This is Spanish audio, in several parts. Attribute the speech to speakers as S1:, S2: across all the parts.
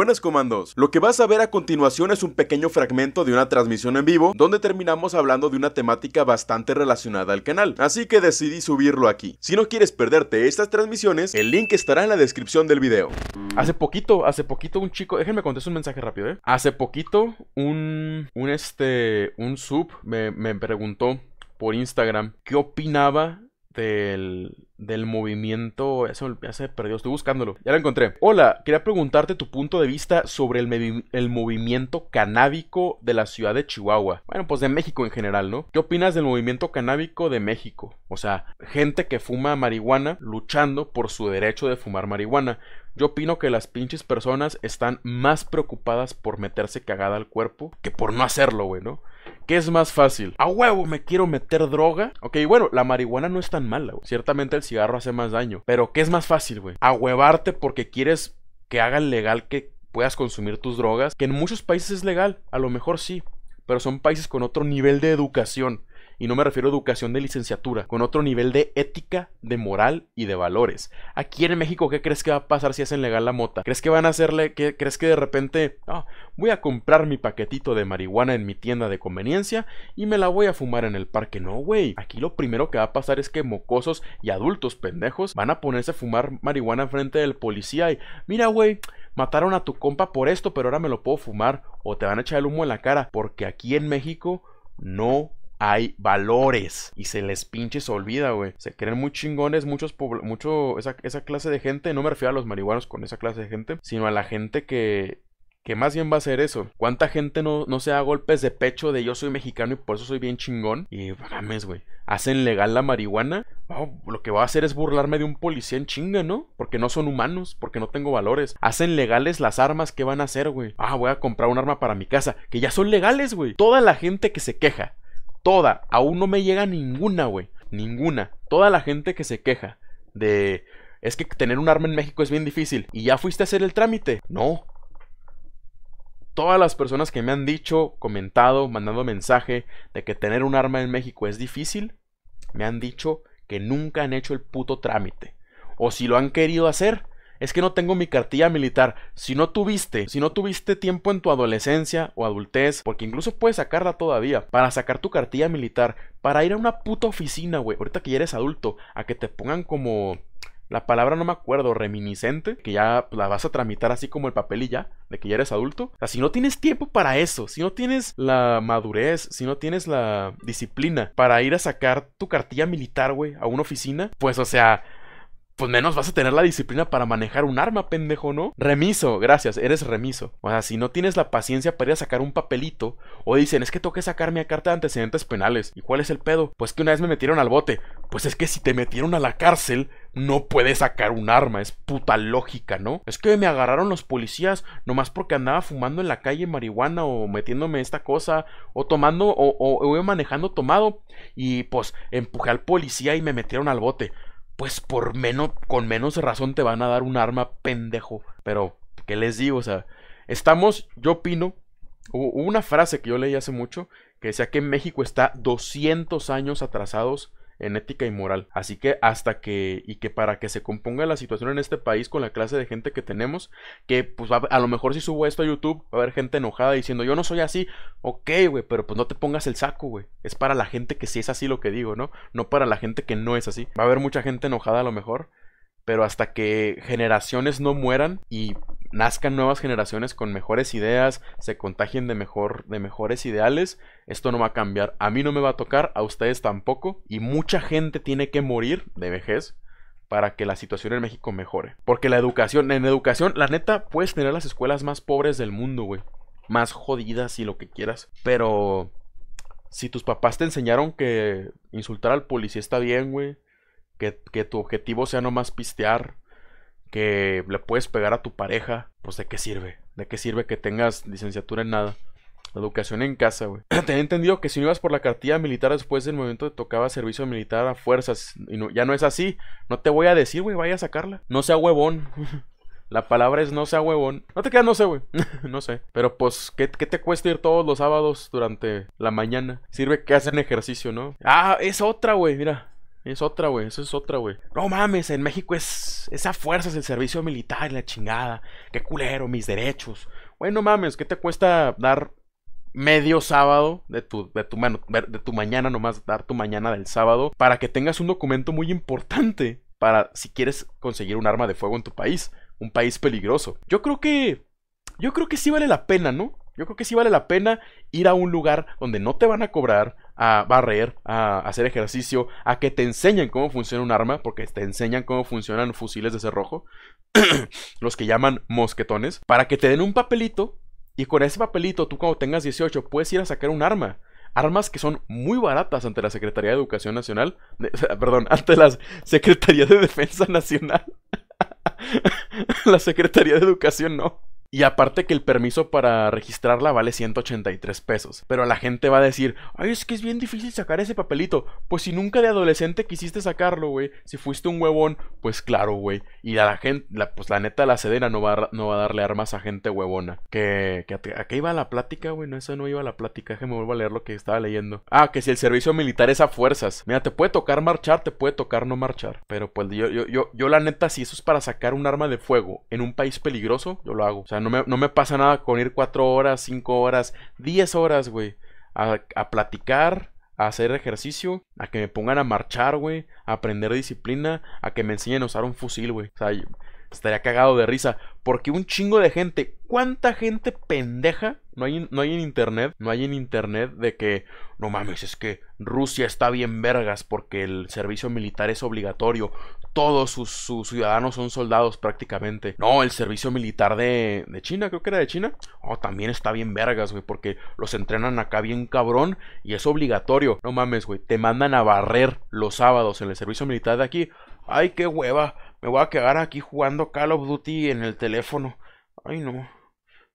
S1: Buenas comandos, lo que vas a ver a continuación es un pequeño fragmento de una transmisión en vivo donde terminamos hablando de una temática bastante relacionada al canal, así que decidí subirlo aquí. Si no quieres perderte estas transmisiones, el link estará en la descripción del video. Hace poquito, hace poquito un chico, déjenme contestar un mensaje rápido, eh. Hace poquito un, un este, un sub me, me preguntó por Instagram qué opinaba del, del movimiento. Ya se, ya perdió, estoy buscándolo. Ya lo encontré. Hola, quería preguntarte tu punto de vista sobre el, el, movimiento canábico de la ciudad de Chihuahua. Bueno, pues de México en general, ¿no? ¿Qué opinas del movimiento canábico de México? O sea, gente que fuma marihuana luchando por su derecho de fumar marihuana. Yo opino que las pinches personas están más preocupadas por meterse cagada al cuerpo que por no hacerlo, güey, ¿no? ¿Qué es más fácil? A huevo, me quiero meter droga. Ok, bueno, la marihuana no es tan mala, güey. Ciertamente el cigarro hace más daño. Pero ¿qué es más fácil, güey? A huevarte porque quieres que hagan legal que puedas consumir tus drogas. Que en muchos países es legal, a lo mejor sí. Pero son países con otro nivel de educación y no me refiero a educación de licenciatura, con otro nivel de ética, de moral y de valores. Aquí en México, ¿qué crees que va a pasar si hacen legal la mota? ¿Crees que van a hacerle, que, crees que de repente, ah, voy a comprar mi paquetito de marihuana en mi tienda de conveniencia y me la voy a fumar en el parque? No, güey. Aquí lo primero que va a pasar es que mocosos y adultos pendejos van a ponerse a fumar marihuana frente del policía y, mira, güey, mataron a tu compa por esto, pero ahora me lo puedo fumar o te van a echar el humo en la cara, porque aquí en México no hay valores y se les pinche se olvida, güey. Se creen muy chingones, muchos, mucho, esa, clase de gente, no me refiero a los marihuanos con esa clase de gente, sino a la gente que que más bien va a ser eso. ¿Cuánta gente no, no se da golpes de pecho de yo soy mexicano y por eso soy bien chingón? Y mames, güey. Hacen legal la marihuana. lo que va a hacer es burlarme de un policía en chinga, ¿no? Porque no son humanos, porque no tengo valores. Hacen legales las armas que van a hacer, güey. Ah, voy a comprar un arma para mi casa, que ya son legales, güey. Toda la gente que se queja toda, aún no me llega ninguna, güey. Ninguna. Toda la gente que se queja de... Es que tener un arma en México es bien difícil. ¿Y ya fuiste a hacer el trámite? No. Todas las personas que me han dicho, comentado, mandando mensaje de que tener un arma en México es difícil, me han dicho que nunca han hecho el puto trámite. O si lo han querido hacer, es que no tengo mi cartilla militar. Si no tuviste, si no tuviste tiempo en tu adolescencia o adultez, porque incluso puedes sacarla todavía, para sacar tu cartilla militar, para ir a una puta oficina, güey, ahorita que ya eres adulto, a que te pongan como... La palabra no me acuerdo, reminiscente, que ya la vas a tramitar así como el papel y ya, de que ya eres adulto. O sea, si no tienes tiempo para eso, si no tienes la madurez, si no tienes la disciplina para ir a sacar tu cartilla militar, güey, a una oficina, pues o sea, pues menos vas a tener la disciplina para manejar un arma, pendejo, ¿no? Remiso, gracias, eres remiso. O sea, si no tienes la paciencia para ir a sacar un papelito, o dicen, es que toque sacarme mi carta de antecedentes penales. ¿Y cuál es el pedo? Pues que una vez me metieron al bote. Pues es que si te metieron a la cárcel, no puedes sacar un arma, es puta lógica, ¿no? Es que me agarraron los policías nomás porque andaba fumando en la calle marihuana o metiéndome esta cosa o tomando o, o, manejando tomado y pues empujé al policía y me metieron al bote pues por menos, con menos razón te van a dar un arma pendejo. Pero, ¿qué les digo? O sea, estamos, yo opino, hubo una frase que yo leí hace mucho que decía que México está 200 años atrasados en ética y moral. Así que hasta que y que para que se componga la situación en este país con la clase de gente que tenemos, que pues a, lo mejor si subo esto a YouTube va a haber gente enojada diciendo yo no soy así, ok güey, pero pues no te pongas el saco güey, es para la gente que sí es así lo que digo, ¿no? No para la gente que no es así. Va a haber mucha gente enojada a lo mejor, pero hasta que generaciones no mueran y nazcan nuevas generaciones con mejores ideas, se contagien de, mejor, de mejores ideales, esto no va a cambiar. A mí no me va a tocar, a ustedes tampoco. Y mucha gente tiene que morir de vejez para que la situación en México mejore. Porque la educación, en educación, la neta, puedes tener las escuelas más pobres del mundo, güey. Más jodidas y lo que quieras. Pero si tus papás te enseñaron que insultar al policía está bien, güey. Que, que tu objetivo sea nomás pistear, que le puedes pegar a tu pareja, pues de qué sirve. ¿De qué sirve que tengas licenciatura en nada? Educación en casa, güey. Tenía entendido que si no ibas por la cartilla militar después del momento te tocaba servicio militar a fuerzas. Y no, ya no es así. No te voy a decir, güey, vaya a sacarla. No sea huevón. La palabra es no sea huevón. No te quedas, no sé, güey. no sé. Pero pues, ¿qué, ¿qué, te cuesta ir todos los sábados durante la mañana? Sirve que hacen ejercicio, ¿no? Ah, es otra, güey, mira. Es otra, güey, eso es otra, güey. No mames, en México es esa fuerza es el servicio militar, la chingada. Qué culero, mis derechos. Güey, no mames, ¿qué te cuesta dar medio sábado de tu, de tu, de tu mañana nomás, dar tu mañana del sábado para que tengas un documento muy importante para si quieres conseguir un arma de fuego en tu país, un país peligroso. Yo creo que yo creo que sí vale la pena, ¿no? Yo creo que sí vale la pena ir a un lugar donde no te van a cobrar, a barrer, a hacer ejercicio, a que te enseñen cómo funciona un arma, porque te enseñan cómo funcionan fusiles de cerrojo, los que llaman mosquetones, para que te den un papelito y con ese papelito tú cuando tengas 18 puedes ir a sacar un arma. Armas que son muy baratas ante la Secretaría de Educación Nacional, perdón, ante la Secretaría de Defensa Nacional. la Secretaría de Educación no. Y aparte que el permiso para registrarla vale 183 pesos. Pero la gente va a decir, ay, es que es bien difícil sacar ese papelito. Pues si nunca de adolescente quisiste sacarlo, güey. Si fuiste un huevón, pues claro, güey. Y a la gente, la, pues la neta, la sedena no va, a, no va a darle armas a gente huevona. Que, a, qué iba la plática, güey. No, eso no iba a la plática. me vuelvo a leer lo que estaba leyendo. Ah, que si el servicio militar es a fuerzas. Mira, te puede tocar marchar, te puede tocar no marchar. Pero pues yo, yo, yo, yo la neta, si eso es para sacar un arma de fuego en un país peligroso, yo lo hago. O sea, no me, pasa nada con ir cuatro horas, cinco horas, 10 horas, güey. A, platicar, a hacer ejercicio, a que me pongan a marchar, güey. A aprender disciplina, a que me enseñen a usar un fusil, güey. O sea, estaría cagado de risa. Porque un chingo de gente, ¿cuánta gente pendeja? No hay, no hay en internet, no hay en internet de que, no mames, es que Rusia está bien vergas porque el servicio militar es obligatorio todos sus, ciudadanos son soldados prácticamente. No, el servicio militar de, de China, creo que era de China. Oh, también está bien vergas, güey, porque los entrenan acá bien cabrón y es obligatorio. No mames, güey, te mandan a barrer los sábados en el servicio militar de aquí. Ay, qué hueva, me voy a quedar aquí jugando Call of Duty en el teléfono. Ay, no.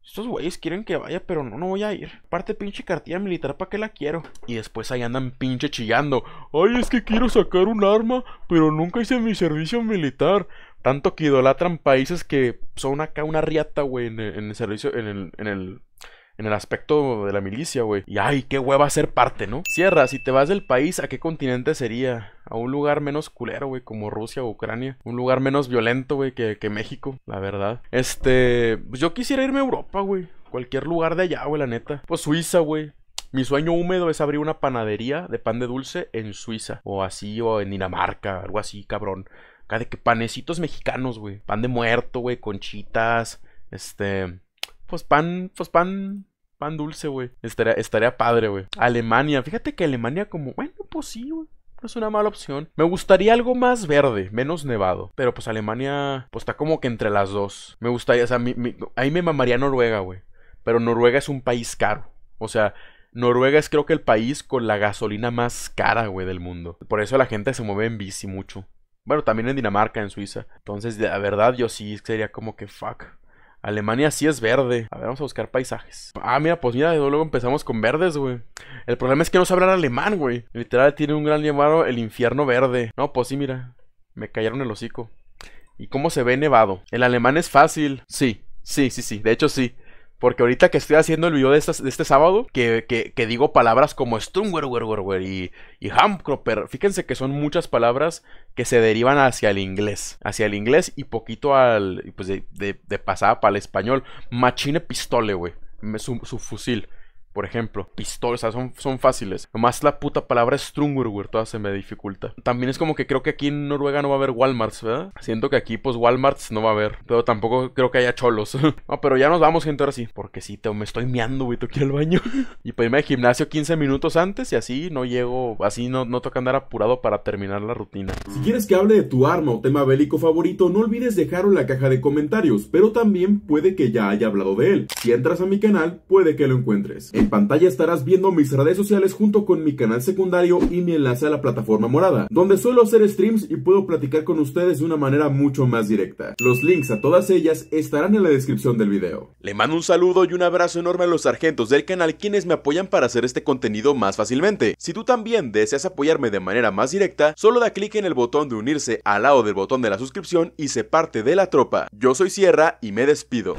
S1: Estos güeyes quieren que vaya, pero no, no voy a ir. Parte pinche cartilla militar, ¿para qué la quiero? Y después ahí andan pinche chillando. Ay, es que quiero sacar un arma, pero nunca hice mi servicio militar. Tanto que idolatran países que son acá una riata, güey, en el, en el servicio, en el, en el en el aspecto de la milicia, güey. Y ay, qué hueva ser parte, ¿no? Sierra, si te vas del país, ¿a qué continente sería? A un lugar menos culero, güey, como Rusia o Ucrania. Un lugar menos violento, güey, que, que México, la verdad. Este, pues yo quisiera irme a Europa, güey. Cualquier lugar de allá, güey, la neta. Pues Suiza, güey. Mi sueño húmedo es abrir una panadería de pan de dulce en Suiza. O así, o en Dinamarca, algo así, cabrón. Cada de que panecitos mexicanos, güey. Pan de muerto, güey, conchitas. Este. Pues pan, pues pan, pan dulce, güey. Estaría, estaría padre, güey. Alemania, fíjate que Alemania como, bueno, pues sí, güey es una mala opción. Me gustaría algo más verde, menos nevado. Pero pues Alemania, pues está como que entre las dos. Me gustaría, o sea, ahí me mamaría Noruega, güey. Pero Noruega es un país caro. O sea, Noruega es creo que el país con la gasolina más cara, güey, del mundo. Por eso la gente se mueve en bici mucho. Bueno, también en Dinamarca, en Suiza. Entonces, la verdad, yo sí sería como que fuck. Alemania sí es verde. A ver, vamos a buscar paisajes. Ah, mira, pues mira, luego empezamos con verdes, güey. El problema es que no sé hablar alemán, güey. Literal, tiene un gran llamado el infierno verde. No, pues sí, mira. Me cayeron el hocico. ¿Y cómo se ve nevado? El alemán es fácil. Sí, sí, sí, sí. De hecho, sí. Porque ahorita que estoy haciendo el video de, este, de este sábado, que, digo palabras como Stungwerwerwerwer y, y fíjense que son muchas palabras que se derivan hacia el inglés. Hacia el inglés y poquito al. Pues de, pasada para el español. Machine pistole, güey. Su, su fusil por ejemplo, pistolas, o sea, son, son fáciles. Más la puta palabra Strungur... toda se me dificulta. También es como que creo que aquí en Noruega no va a haber Walmarts, ¿verdad? Siento que aquí, pues, Walmarts no va a haber. Pero tampoco creo que haya cholos. no, pero ya nos vamos, gente, ahora sí. Porque sí, te, me estoy meando, güey, tengo que al baño. y pues irme al gimnasio 15 minutos antes y así no llego, así no, no toca andar apurado para terminar la rutina. Si quieres que hable de tu arma o tema bélico favorito, no olvides dejarlo en la caja de comentarios, pero también puede que ya haya hablado de él. Si entras a mi canal, puede que lo encuentres. En pantalla estarás viendo mis redes sociales junto con mi canal secundario y mi enlace a la plataforma morada, donde suelo hacer streams y puedo platicar con ustedes de una manera mucho más directa. Los links a todas ellas estarán en la descripción del video. Le mando un saludo y un abrazo enorme a los sargentos del canal quienes me apoyan para hacer este contenido más fácilmente. Si tú también deseas apoyarme de manera más directa, solo da clic en el botón de unirse al lado del botón de la suscripción y se parte de la tropa. Yo soy Sierra y me despido.